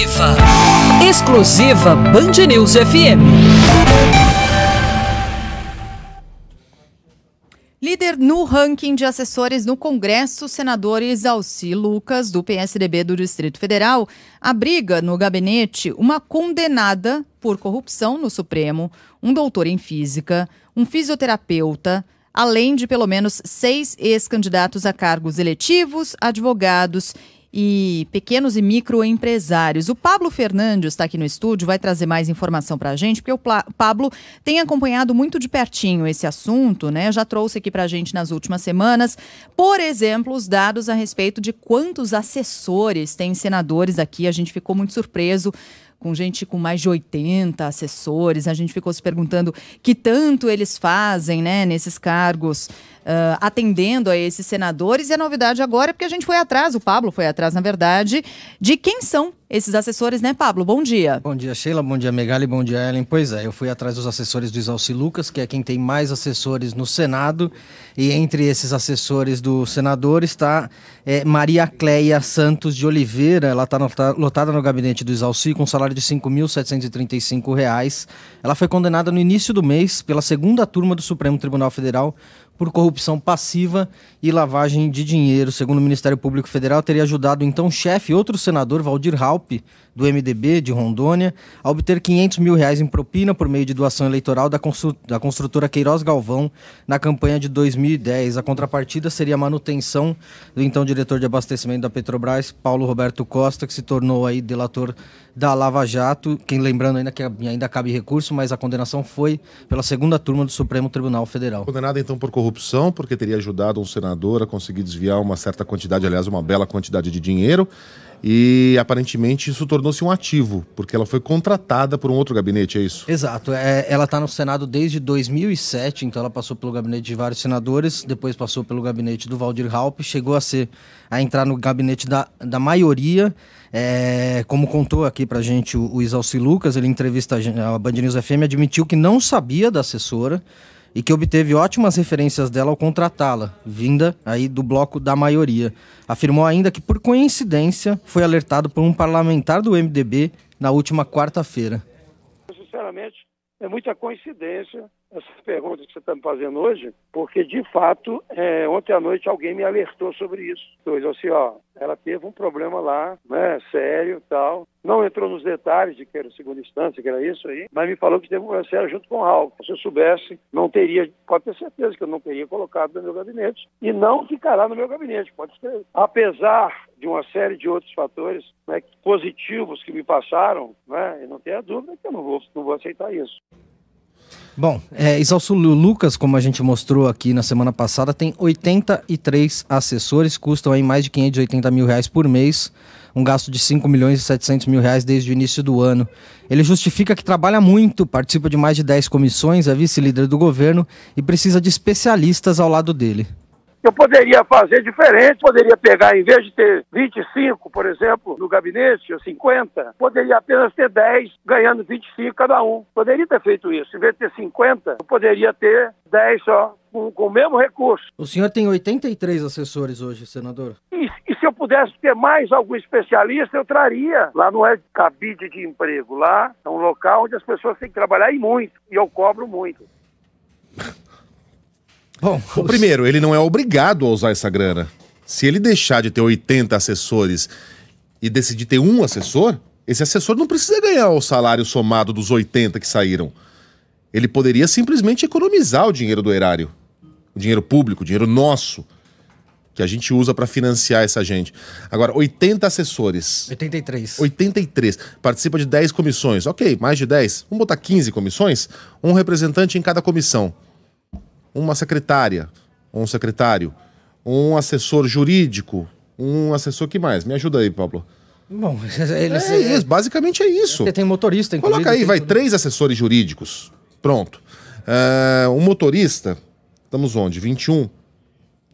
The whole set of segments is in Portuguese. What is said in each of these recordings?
Exclusiva. Exclusiva Band News FM. Líder no ranking de assessores no Congresso, senadores Alci Lucas, do PSDB do Distrito Federal, abriga no gabinete uma condenada por corrupção no Supremo, um doutor em física, um fisioterapeuta, além de pelo menos seis ex-candidatos a cargos eletivos, advogados e pequenos e microempresários. O Pablo Fernandes está aqui no estúdio, vai trazer mais informação para a gente, porque o Pablo tem acompanhado muito de pertinho esse assunto, né? Já trouxe aqui para a gente nas últimas semanas, por exemplo, os dados a respeito de quantos assessores tem senadores aqui. A gente ficou muito surpreso com gente com mais de 80 assessores. A gente ficou se perguntando que tanto eles fazem, né, nesses cargos uh, atendendo a esses senadores. E a novidade agora é porque a gente foi atrás, o Pablo foi atrás, na verdade, de quem são esses assessores, né, Pablo? Bom dia. Bom dia, Sheila. Bom dia, Megali. Bom dia, Ellen. Pois é, eu fui atrás dos assessores do Isalci Lucas, que é quem tem mais assessores no Senado. E entre esses assessores do senador está é, Maria Cleia Santos de Oliveira. Ela está lotada no gabinete do Isalci com um salário de R$ 5.735. Ela foi condenada no início do mês pela segunda turma do Supremo Tribunal Federal por corrupção passiva e lavagem de dinheiro. Segundo o Ministério Público Federal, teria ajudado então chefe, outro senador, Valdir Halpe, do MDB de Rondônia, a obter 500 mil reais em propina por meio de doação eleitoral da, da construtora Queiroz Galvão na campanha de 2010. A contrapartida seria a manutenção do então diretor de abastecimento da Petrobras, Paulo Roberto Costa, que se tornou aí delator da Lava Jato. Quem lembrando ainda que ainda cabe recurso, mas a condenação foi pela segunda turma do Supremo Tribunal Federal. Condenado então por corrupção, porque teria ajudado um senador a conseguir desviar uma certa quantidade, aliás, uma bela quantidade de dinheiro e aparentemente isso tornou-se um ativo, porque ela foi contratada por um outro gabinete, é isso? Exato. É, ela está no Senado desde 2007, então ela passou pelo gabinete de vários senadores, depois passou pelo gabinete do Valdir Halp, chegou a ser a entrar no gabinete da, da maioria. É, como contou aqui pra gente o, o Isalci Lucas, ele entrevista a, a Band News FM, admitiu que não sabia da assessora e que obteve ótimas referências dela ao contratá-la, vinda aí do bloco da maioria. Afirmou ainda que, por coincidência, foi alertado por um parlamentar do MDB na última quarta-feira. Sinceramente, é muita coincidência essas perguntas que você está me fazendo hoje, porque de fato, é, ontem à noite alguém me alertou sobre isso. disse assim, ó, ela teve um problema lá, né, sério tal. Não entrou nos detalhes de que era segunda instância, que era isso aí, mas me falou que teve um problema sério junto com o Raul. Se eu soubesse, não teria, pode ter certeza que eu não teria colocado no meu gabinete. E não ficará no meu gabinete, pode ser. Apesar de uma série de outros fatores né, positivos que me passaram, né, e não tenha dúvida que eu não vou, não vou aceitar isso. Bom, é, Isalso Lucas, como a gente mostrou aqui na semana passada, tem 83 assessores, custam aí mais de 580 mil reais por mês, um gasto de 5 milhões e 700 mil reais desde o início do ano. Ele justifica que trabalha muito, participa de mais de 10 comissões, é vice-líder do governo e precisa de especialistas ao lado dele eu poderia fazer diferente, poderia pegar, em vez de ter 25, por exemplo, no gabinete, ou 50, poderia apenas ter 10, ganhando 25 cada um. Poderia ter feito isso. Em vez de ter 50, eu poderia ter 10 só, com, com o mesmo recurso. O senhor tem 83 assessores hoje, senador? E, e se eu pudesse ter mais algum especialista, eu traria. Lá não é cabide de emprego, lá é um local onde as pessoas têm que trabalhar e muito, e eu cobro muito. Bom, o primeiro, ele não é obrigado a usar essa grana. Se ele deixar de ter 80 assessores e decidir ter um assessor, esse assessor não precisa ganhar o salário somado dos 80 que saíram. Ele poderia simplesmente economizar o dinheiro do erário, o dinheiro público, o dinheiro nosso, que a gente usa para financiar essa gente. Agora, 80 assessores. 83. 83. Participa de 10 comissões. Ok, mais de 10. Vamos botar 15 comissões? Um representante em cada comissão uma secretária, um secretário, um assessor jurídico, um assessor que mais? Me ajuda aí, Pablo. Bom, ele, é, é, isso, basicamente é, é isso. Tem motorista, inclusive. Coloca aí, vai tudo. três assessores jurídicos. Pronto. Uh, um motorista, estamos onde? 21.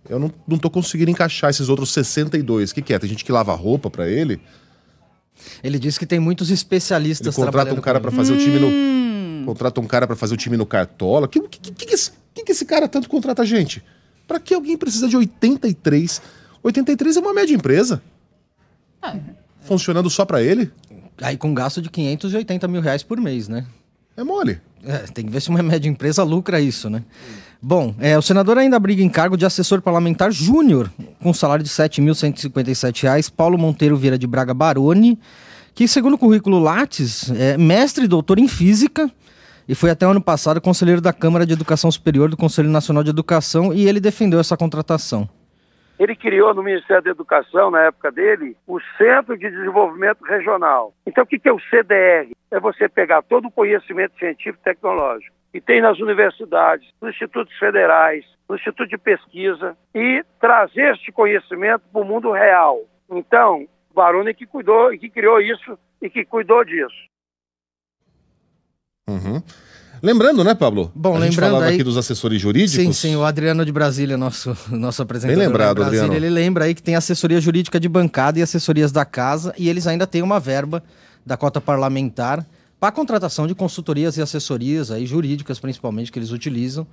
Eu não, não tô conseguindo encaixar esses outros 62. O que, que é? Tem gente que lava roupa para ele? Ele disse que tem muitos especialistas ele contrata um cara para fazer hum. o time no hum. Contrata um cara para fazer o time no Cartola. O que, que, que, que é isso? que esse cara tanto contrata gente? Para que alguém precisa de 83? 83 é uma média empresa. Ah, é. Funcionando só para ele? Aí com gasto de 580 mil reais por mês, né? É mole. É, tem que ver se uma média empresa lucra isso, né? Bom, é, o senador ainda briga em cargo de assessor parlamentar júnior, com salário de R$ 7.157, Paulo Monteiro Vieira de Braga Baroni, que, segundo o currículo Lattes, é mestre e doutor em física, e foi até o ano passado conselheiro da Câmara de Educação Superior do Conselho Nacional de Educação e ele defendeu essa contratação. Ele criou no Ministério da Educação, na época dele, o Centro de Desenvolvimento Regional. Então, o que é o CDR? É você pegar todo o conhecimento científico e tecnológico que tem nas universidades, nos institutos federais, no Instituto de Pesquisa, e trazer este conhecimento para o mundo real. Então, Barone que cuidou e que criou isso e que cuidou disso. Uhum. Lembrando, né, Pablo? Bom, a lembrando. Gente falava aí, aqui dos assessores jurídicos. Sim, sim, o Adriano de Brasília, nosso, nosso apresentador. Bem lembrado, Brasília, Adriano. Ele lembra aí que tem assessoria jurídica de bancada e assessorias da casa, e eles ainda têm uma verba da cota parlamentar para a contratação de consultorias e assessorias aí, jurídicas, principalmente, que eles utilizam.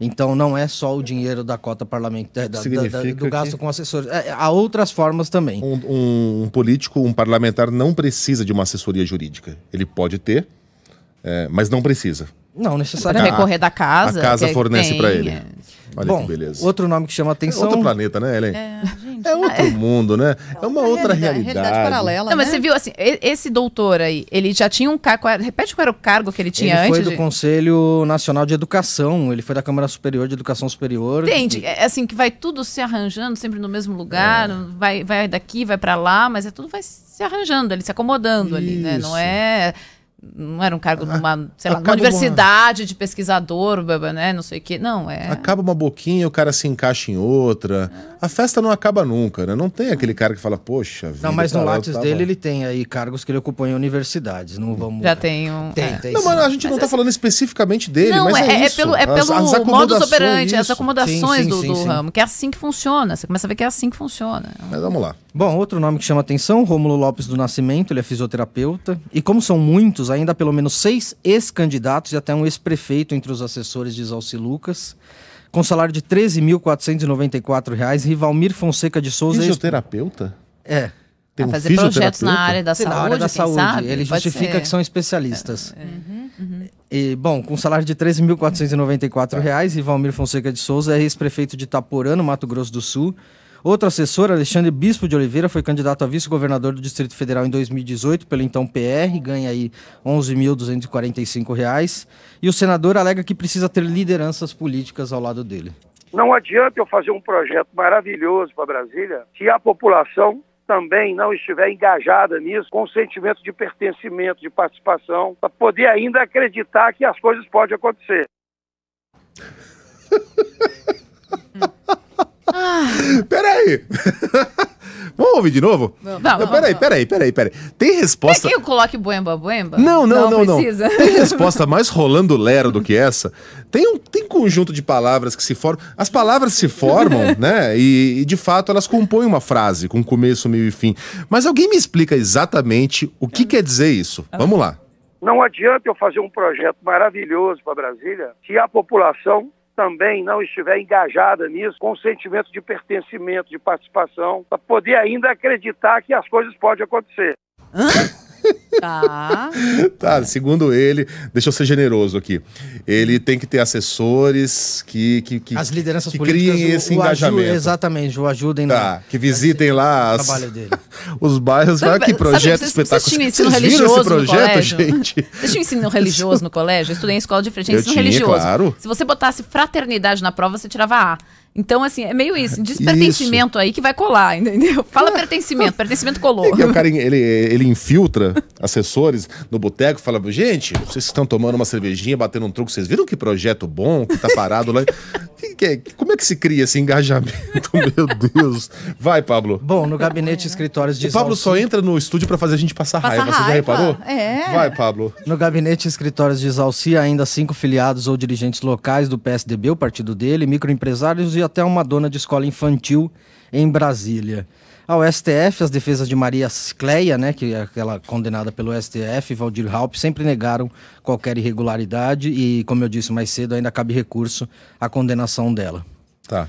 Então, não é só o dinheiro da cota parlamentar, da, da, do gasto com assessores. É, há outras formas também. Um, um político, um parlamentar, não precisa de uma assessoria jurídica. Ele pode ter é, mas não precisa. Não necessariamente. Recorrer da casa. A casa fornece para ele. É. Olha Bom, que beleza. Outro nome que chama atenção. É outro planeta, né, Helen? É, gente, é outro é... mundo, né? É uma outra realidade. realidade paralela. Não, mas né? você viu assim, esse doutor aí, ele já tinha um cargo. Repete qual era o cargo que ele tinha ele antes? Ele foi do de... Conselho Nacional de Educação, ele foi da Câmara Superior de Educação Superior. Entende? É, é assim que vai tudo se arranjando, sempre no mesmo lugar, é. vai, vai daqui, vai para lá, mas é tudo vai se arranjando ali, se acomodando Isso. ali, né? Não é não era um cargo ah, numa, sei lá, numa universidade uma... de pesquisador, né? Não sei o quê. Não, é. Acaba uma boquinha, o cara se encaixa em outra. A festa não acaba nunca, né? Não tem aquele cara que fala, poxa vida. Não, mas no Lattes dele ele tem aí cargos que ele ocupou em universidades. Não vamos. Já tem um. Tem, é. tem. Não, mas a gente mas não está é- falando especificamente dele, não, mas. É, é, é pelo, é pelo as, as modus operandi, isso. as acomodações sim, sim, do, do sim, ramo, que é assim que funciona. Você começa a ver que é assim que funciona. Mas vamos lá. Bom, outro nome que chama atenção, Rômulo Lopes do Nascimento, ele é fisioterapeuta. E como são muitos, ainda há pelo menos seis ex-candidatos e até um ex-prefeito entre os assessores de Zalci Lucas. Com salário de R$ 13.494, Rivalmir Fonseca de Souza... É fisioterapeuta? É. Tem um fazer projetos na área da Sei, saúde. Na área da saúde. Sabe? Ele Pode justifica ser. que são especialistas. É. Uhum, uhum. E, bom, com salário de R$ 13.494, tá. Rivalmir Fonseca de Souza é ex-prefeito de Itaporã, no Mato Grosso do Sul Outro assessor, Alexandre Bispo de Oliveira, foi candidato a vice-governador do Distrito Federal em 2018 pelo então PR, ganha aí R$ 11.245. E o senador alega que precisa ter lideranças políticas ao lado dele. Não adianta eu fazer um projeto maravilhoso para Brasília se a população também não estiver engajada nisso, com um sentimento de pertencimento, de participação, para poder ainda acreditar que as coisas podem acontecer. Ah. Peraí. Vamos ouvir de novo? Não, não, não peraí, peraí, peraí, peraí. Tem resposta. Quer que eu coloque Buemba Buemba? Não, não, não, não. Precisa. Não. Tem resposta mais rolando lero do que essa. Tem um tem conjunto de palavras que se formam. As palavras se formam, né? E, e, de fato elas compõem uma frase com começo, meio e fim. Mas alguém me explica exatamente o que quer dizer isso. Ah. Vamos lá. Não adianta eu fazer um projeto maravilhoso para Brasília se a população também não estiver engajada nisso, com sentimento de pertencimento, de participação, para poder ainda acreditar que as coisas podem acontecer. Hã? Tá. tá, segundo ele, deixa eu ser generoso aqui. Ele tem que ter assessores que. que, que as lideranças que políticas. Criem esse o, o engajamento. exatamente, o ajudem. Tá, na, que visitem é lá as, os bairros. Sabe, Olha que projeto espetacular. espetáculo. Vocês, vocês, vocês, vocês esse projeto, gente? Vocês tinham ensino religioso no colégio? Eu estudei em escola de frente, ensino tinha, religioso. Claro. Se você botasse fraternidade na prova, você tirava A. Então, assim, é meio isso, despertencimento isso. aí que vai colar, entendeu? Fala pertencimento, pertencimento colou. E o cara, ele, ele infiltra assessores no boteco e fala, gente, vocês estão tomando uma cervejinha, batendo um truco, vocês viram que projeto bom que tá parado lá? É, como é que se cria esse engajamento? Meu Deus. Vai, Pablo. Bom, no gabinete escritórios de... O Pablo só entra no estúdio para fazer a gente passar, raiva. raiva, você já reparou? É. Vai, Pablo. No gabinete escritórios de Exalcia, ainda cinco filiados ou dirigentes locais do PSDB, o partido dele, microempresários e até uma dona de escola infantil em Brasília. Ao STF, as defesas de Maria Cleia, né, que é aquela condenada pelo STF, Valdir Halp, sempre negaram qualquer irregularidade e, como eu disse mais cedo, ainda cabe recurso à condenação dela. Tá.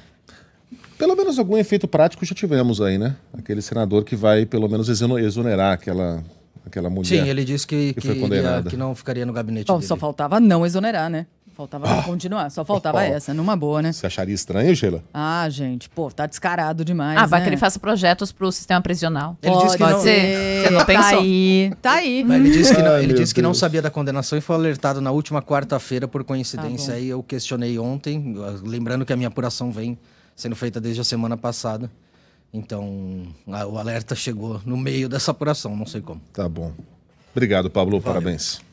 Pelo menos algum efeito prático já tivemos aí, né? Aquele senador que vai, pelo menos, exonerar aquela aquela mulher. Sim, ele disse que, que, que, que não ficaria no gabinete. Bom, dele. só faltava não exonerar, né? Faltava ah. continuar, só faltava oh. essa, numa boa, né? Você acharia estranho, Sheila? Ah, gente, pô, tá descarado demais. Ah, vai né? que ele faça projetos pro sistema prisional. Ele pode, disse que não. Ser. Você não tá pensou. Tá aí. Tá aí. Mas ele disse que não, ele disse que não sabia da condenação e foi alertado na última quarta-feira, por coincidência. Tá aí eu questionei ontem, lembrando que a minha apuração vem sendo feita desde a semana passada. Então, a, o alerta chegou no meio dessa apuração, não sei como. Tá bom. Obrigado, Pablo. Valeu. Parabéns.